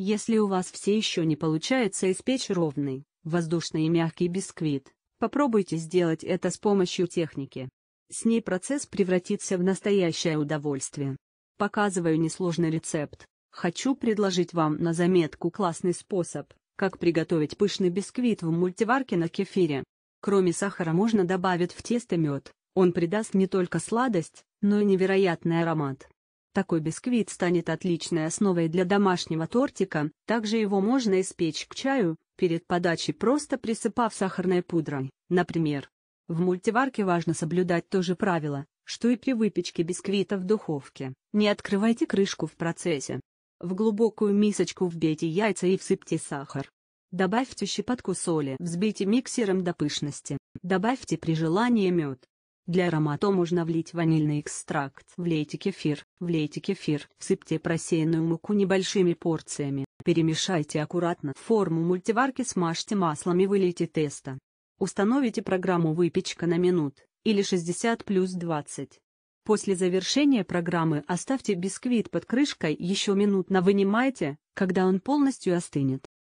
Если у вас все еще не получается испечь ровный, воздушный и мягкий бисквит, попробуйте сделать это с помощью техники. С ней процесс превратится в настоящее удовольствие. Показываю несложный рецепт. Хочу предложить вам на заметку классный способ, как приготовить пышный бисквит в мультиварке на кефире. Кроме сахара можно добавить в тесто мед, он придаст не только сладость, но и невероятный аромат. Такой бисквит станет отличной основой для домашнего тортика, также его можно испечь к чаю, перед подачей просто присыпав сахарной пудрой, например. В мультиварке важно соблюдать то же правило, что и при выпечке бисквита в духовке. Не открывайте крышку в процессе. В глубокую мисочку вбейте яйца и всыпьте сахар. Добавьте щепотку соли. Взбейте миксером до пышности. Добавьте при желании мед. Для аромата можно влить ванильный экстракт, влейте кефир, влейте кефир, всыпьте просеянную муку небольшими порциями, перемешайте аккуратно. Форму мультиварки смажьте маслом и вылейте тесто. Установите программу выпечка на минут, или 60 плюс 20. После завершения программы оставьте бисквит под крышкой еще минут на вынимайте, когда он полностью остынет.